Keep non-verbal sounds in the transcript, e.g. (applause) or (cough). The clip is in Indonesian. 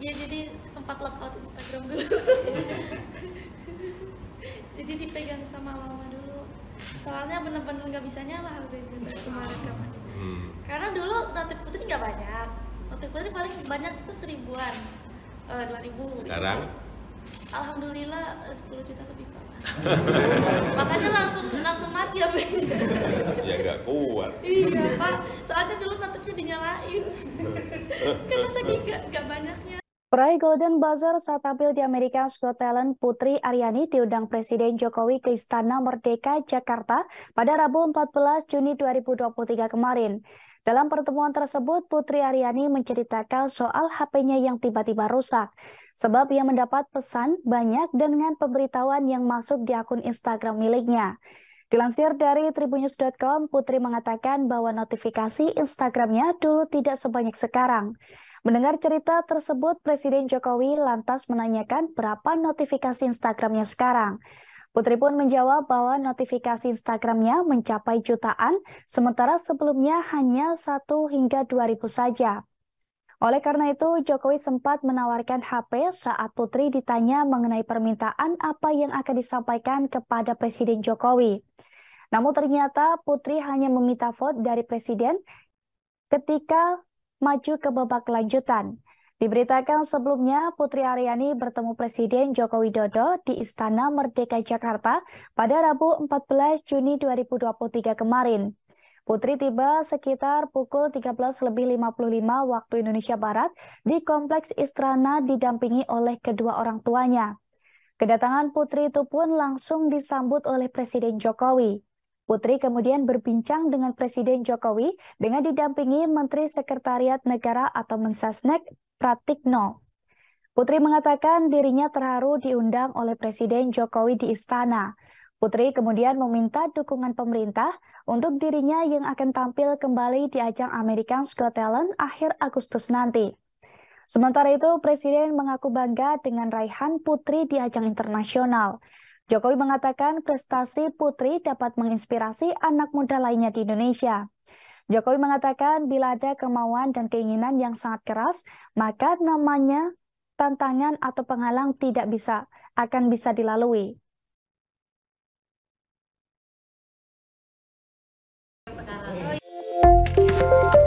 ya jadi sempat out Instagram dulu (laughs) jadi dipegang sama mama dulu soalnya bener-bener nggak bisa nyala HP kemarin hmm. kemarin hmm. karena dulu notif putri nggak banyak notif putri paling banyak itu seribuan eh, dua ribu sekarang Alhamdulillah eh, sepuluh juta lebih pak (laughs) makanya langsung langsung mati ya ya nggak kuat iya pak soalnya dulu notifnya dinyalain (laughs) karena saking nggak banyaknya Peraih Golden Buzzer saat tampil di Amerika Got Talent Putri Aryani diundang Presiden Jokowi ke Istana Merdeka Jakarta pada Rabu 14 Juni 2023 kemarin. Dalam pertemuan tersebut, Putri Aryani menceritakan soal HP-nya yang tiba-tiba rusak. Sebab ia mendapat pesan banyak dengan pemberitahuan yang masuk di akun Instagram miliknya. Dilansir dari tribunews.com, Putri mengatakan bahwa notifikasi Instagramnya dulu tidak sebanyak sekarang. Mendengar cerita tersebut, Presiden Jokowi lantas menanyakan berapa notifikasi Instagramnya sekarang. Putri pun menjawab bahwa notifikasi Instagramnya mencapai jutaan, sementara sebelumnya hanya 1 hingga ribu saja. Oleh karena itu, Jokowi sempat menawarkan HP saat Putri ditanya mengenai permintaan apa yang akan disampaikan kepada Presiden Jokowi. Namun ternyata Putri hanya meminta vote dari Presiden ketika maju ke babak lanjutan. Diberitakan sebelumnya, Putri Aryani bertemu Presiden Joko Widodo di Istana Merdeka Jakarta pada Rabu 14 Juni 2023 kemarin. Putri tiba sekitar pukul 13.55 waktu Indonesia Barat di Kompleks Istana didampingi oleh kedua orang tuanya. Kedatangan Putri itu pun langsung disambut oleh Presiden Jokowi. Putri kemudian berbincang dengan Presiden Jokowi dengan didampingi Menteri Sekretariat Negara atau Mensasnek Pratikno. Putri mengatakan dirinya terharu diundang oleh Presiden Jokowi di istana. Putri kemudian meminta dukungan pemerintah untuk dirinya yang akan tampil kembali di ajang American Got Talent akhir Agustus nanti. Sementara itu, Presiden mengaku bangga dengan raihan Putri di ajang internasional. Jokowi mengatakan prestasi Putri dapat menginspirasi anak muda lainnya di Indonesia. Jokowi mengatakan bila ada kemauan dan keinginan yang sangat keras, maka namanya tantangan atau penghalang tidak bisa akan bisa dilalui. Sekarang.